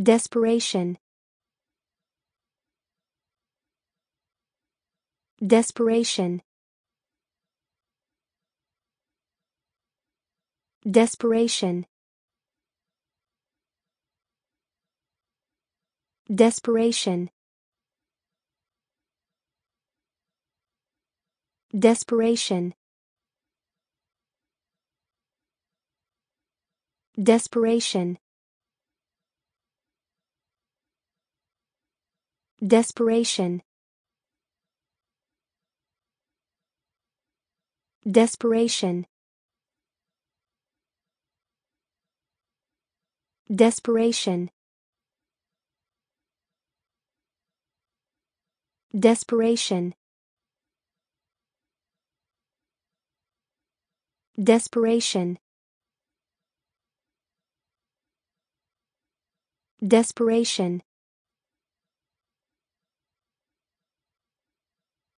Desperation. Desperation. Desperation. Desperation. Desperation. Desperation. Desperation. Desperation. Desperation. Desperation. Desperation. Desperation.